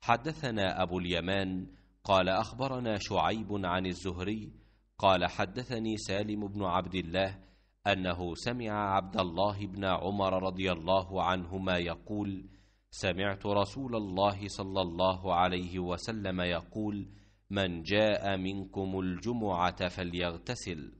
حدثنا أبو اليمان قال أخبرنا شعيب عن الزهري قال حدثني سالم بن عبد الله أنه سمع عبد الله بن عمر رضي الله عنهما يقول سمعت رسول الله صلى الله عليه وسلم يقول من جاء منكم الجمعة فليغتسل